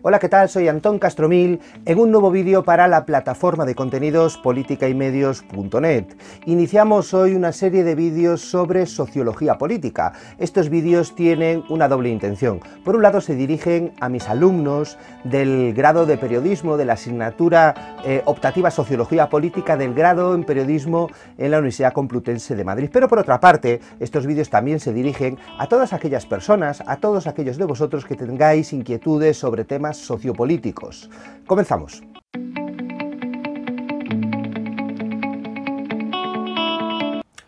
Hola, ¿qué tal? Soy Antón Castromil en un nuevo vídeo para la plataforma de contenidos Medios.net. Iniciamos hoy una serie de vídeos sobre sociología política. Estos vídeos tienen una doble intención. Por un lado, se dirigen a mis alumnos del grado de periodismo de la asignatura eh, optativa Sociología Política del grado en periodismo en la Universidad Complutense de Madrid. Pero por otra parte, estos vídeos también se dirigen a todas aquellas personas, a todos aquellos de vosotros que tengáis inquietudes sobre temas sociopolíticos. Comenzamos.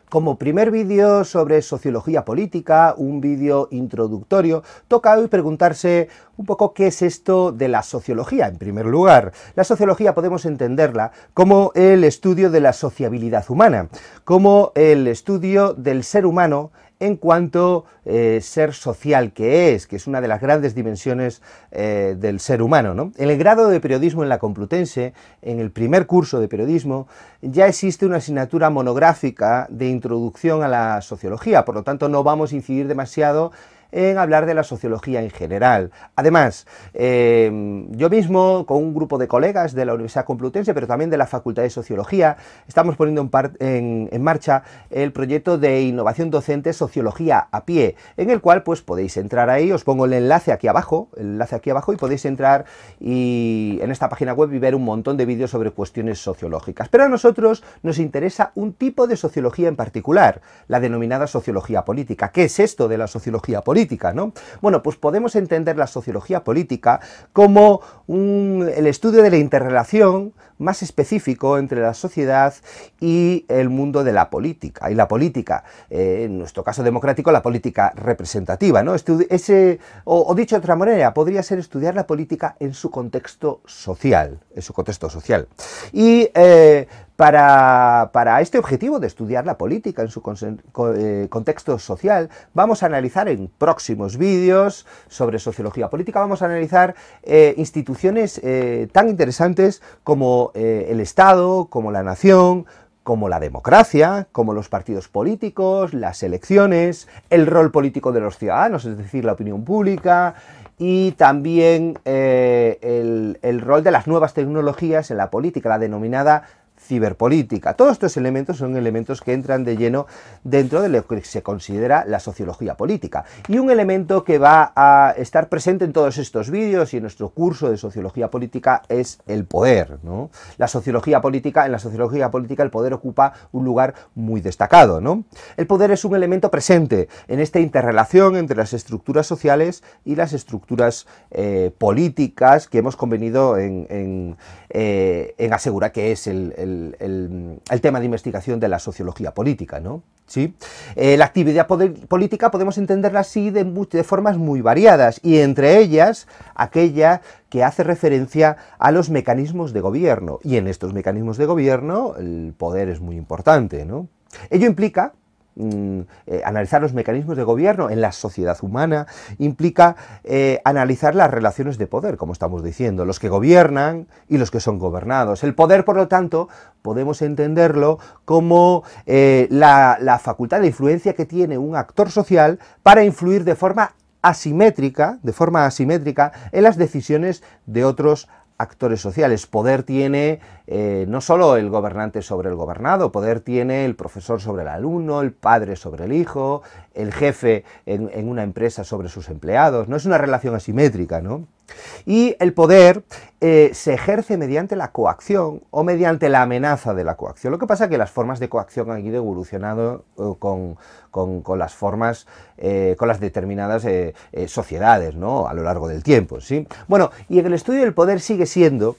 Como primer vídeo sobre sociología política, un vídeo introductorio, toca hoy preguntarse un poco qué es esto de la sociología, en primer lugar. La sociología podemos entenderla como el estudio de la sociabilidad humana, como el estudio del ser humano en cuanto eh, ser social que es, que es una de las grandes dimensiones eh, del ser humano. En el grado de periodismo en la Complutense, en el primer curso de periodismo, ya existe una asignatura monográfica de introducción a la sociología, por lo tanto no vamos a incidir demasiado en hablar de la sociología en general. Además, eh, yo mismo, con un grupo de colegas de la Universidad Complutense, pero también de la Facultad de Sociología, estamos poniendo en, marcha el proyecto de innovación docente Sociología a pie, en el cual pues podéis entrar ahí, os pongo el enlace aquí abajo, el enlace aquí abajo y podéis entrar y en esta página web y ver un montón de vídeos sobre cuestiones sociológicas. Pero a nosotros nos interesa un tipo de sociología en particular, la denominada sociología política. ¿Qué es esto de la sociología política? ¿no? Bueno, pues podemos entender la sociología política como el estudio de la interrelación más específico entre la sociedad y el mundo de la política. Y la política, eh, en nuestro caso democrático, la política representativa. ¿no? ese, o, dicho de otra manera, podría ser estudiar la política en su contexto social. En su contexto social. Y eh, para, este objetivo de estudiar la política en su eh, contexto social, vamos a analizar en próximos vídeos sobre sociología política, vamos a analizar instituciones tan interesantes como eh, el Estado, como la nación, como la democracia, como los partidos políticos, las elecciones, el rol político de los ciudadanos, es decir, la opinión pública, y también eh, el, el, rol de las nuevas tecnologías en la política, la denominada ciberpolítica. Todos estos elementos son elementos que entran de lleno dentro de lo que se considera la sociología política. Y un elemento que va a estar presente en todos estos vídeos y en nuestro curso de sociología política es el poder. ¿no? La sociología política, en la sociología política el poder ocupa un lugar muy destacado. ¿no? El poder es un elemento presente en esta interrelación entre las estructuras sociales y las estructuras eh, políticas que hemos convenido en, eh, asegurar que es el el, tema de investigación de la sociología política, ¿no? ¿Sí? Eh, la actividad política podemos entenderla así de, de formas muy variadas y entre ellas aquella que hace referencia a los mecanismos de gobierno y en estos mecanismos de gobierno el poder es muy importante, ¿no? Ello implica Mm, eh, analizar los mecanismos de gobierno en la sociedad humana, implica eh, analizar las relaciones de poder, como estamos diciendo, los que gobiernan y los que son gobernados. El poder, por lo tanto, podemos entenderlo como eh, la, facultad de influencia que tiene un actor social para influir de forma asimétrica, de forma asimétrica, en las decisiones de otros actores actores sociales. Poder tiene eh, no solo el gobernante sobre el gobernado, poder tiene el profesor sobre el alumno, el padre sobre el hijo, el jefe en, en una empresa sobre sus empleados. No es una relación asimétrica, ¿no? Y el poder eh, se ejerce mediante la coacción o mediante la amenaza de la coacción. Lo que pasa es que las formas de coacción han ido evolucionando eh, con, con, las formas, eh, con las determinadas sociedades, ¿no? A lo largo del tiempo, ¿sí? Bueno, y en el estudio del poder sigue siendo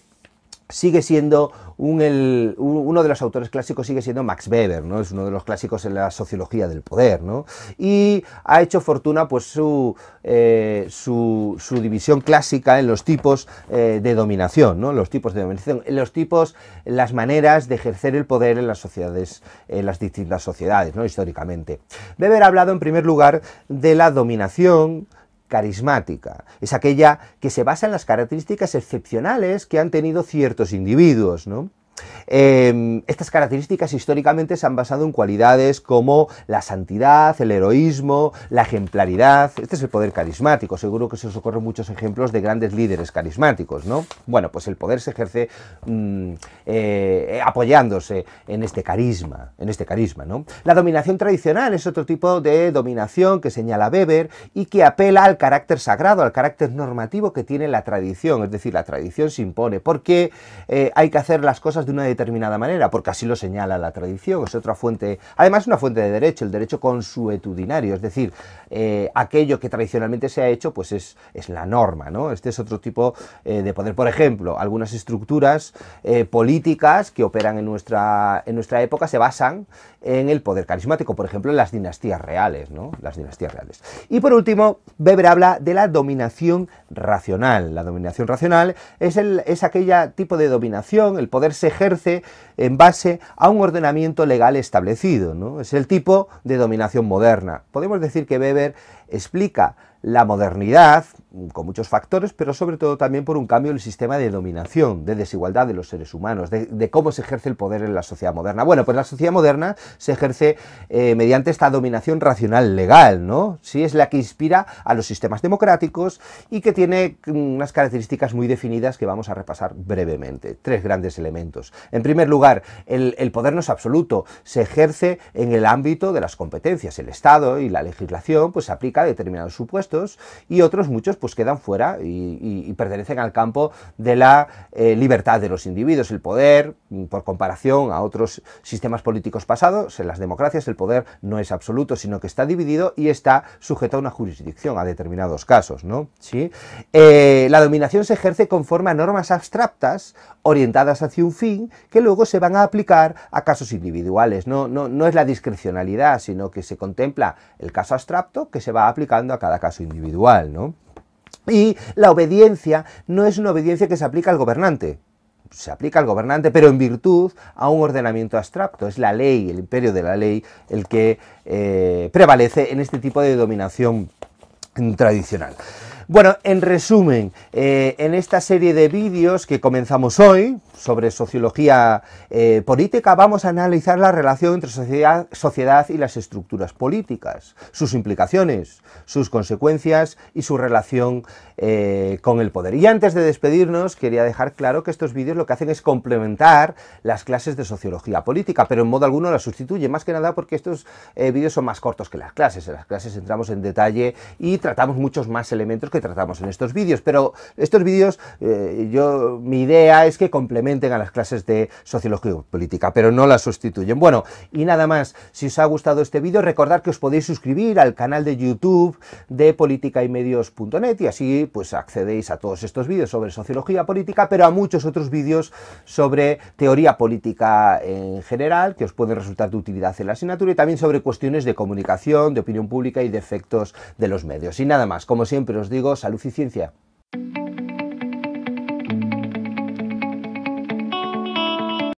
sigue siendo uno de los autores clásicos, sigue siendo Max Weber, ¿no? Es uno de los clásicos en la sociología del poder, Y ha hecho fortuna pues eh, su, su, división clásica en los tipos eh, de dominación, ¿no? Los tipos de dominación, los tipos, las maneras de ejercer el poder en las sociedades, en las distintas sociedades, ¿no? Históricamente. Weber ha hablado en primer lugar de la dominación, carismática. Es aquella que se basa en las características excepcionales que han tenido ciertos individuos, ¿no? Em, estas características históricamente se han basado en cualidades como la santidad, el heroísmo, la ejemplaridad. Este es el poder carismático. Seguro que se os ocurren muchos ejemplos de grandes líderes carismáticos, ¿no? Bueno, pues el poder se ejerce mm, eh, apoyándose en este carisma, en este carisma, La dominación tradicional es otro tipo de dominación que señala Weber y que apela al carácter sagrado, al carácter normativo que tiene la tradición. Es decir, la tradición se impone porque eh, hay que hacer las cosas de una determinada manera, porque así lo señala la tradición, es otra fuente, además una fuente de derecho, el derecho consuetudinario, es decir, eh, aquello que tradicionalmente se ha hecho, pues es, es la norma, ¿no? Este es otro tipo eh, de poder. Por ejemplo, algunas estructuras eh, políticas que operan en nuestra, en nuestra época se basan en el poder carismático, por ejemplo, en las dinastías reales, ¿no? Las dinastías reales. Y por último, Weber habla de la dominación racional. La dominación racional es, el, es aquella tipo de dominación, el poder se ejerce en base a un ordenamiento legal establecido, es el tipo de dominación moderna. Podemos decir que Weber explica la modernidad, Mm, con muchos factores, pero sobre todo también por un cambio en el sistema de dominación, de desigualdad de los seres humanos, de, cómo se ejerce el poder en la sociedad moderna. Bueno, pues la sociedad moderna se ejerce eh, mediante esta dominación racional legal, ¿no? Sí, es la que inspira a los sistemas democráticos y que tiene mm, unas características muy definidas que vamos a repasar brevemente. Tres grandes elementos. En primer lugar, el, el poder no es absoluto, se ejerce en el ámbito de las competencias. El Estado y la legislación pues se aplica a determinados supuestos y otros muchos pues quedan fuera y, pertenecen al campo de la eh, libertad de los individuos. El poder, mm, por comparación a otros sistemas políticos pasados, en las democracias el poder no es absoluto, sino que está dividido y está sujeto a una jurisdicción, a determinados casos. ¿no? Eh, la dominación se ejerce conforme a normas abstractas orientadas hacia un fin que luego se van a aplicar a casos individuales. No, no es la discrecionalidad, sino que se contempla el caso abstracto que se va aplicando a cada caso individual. ¿no? Y la obediencia no es una obediencia que se aplica al gobernante, se aplica al gobernante, pero en virtud a un ordenamiento abstracto. Es la ley, el imperio de la ley, el que eh, prevalece en este tipo de dominación tradicional. Bueno, en resumen, eh, en esta serie de vídeos que comenzamos hoy sobre sociología eh, política, vamos a analizar la relación entre sociedad, y las estructuras políticas, sus implicaciones, sus consecuencias y su relación eh, con el poder. Y antes de despedirnos, quería dejar claro que estos vídeos lo que hacen es complementar las clases de sociología política, pero en modo alguno las sustituye, más que nada porque estos vídeos son más cortos que las clases. En las clases entramos en detalle y tratamos muchos más elementos que tratamos en estos vídeos, pero estos vídeos, eh, yo, mi idea es que complementen a las clases de sociología política, pero no las sustituyen. Bueno, y nada más, si os ha gustado este vídeo, recordad que os podéis suscribir al canal de YouTube de politicaymedios.net y así pues accedéis a todos estos vídeos sobre sociología política, pero a muchos otros vídeos sobre teoría política en general, que os pueden resultar de utilidad en la asignatura, y también sobre cuestiones de comunicación, de opinión pública y de efectos de los medios. Y nada más, como siempre os digo, salud y ciencia.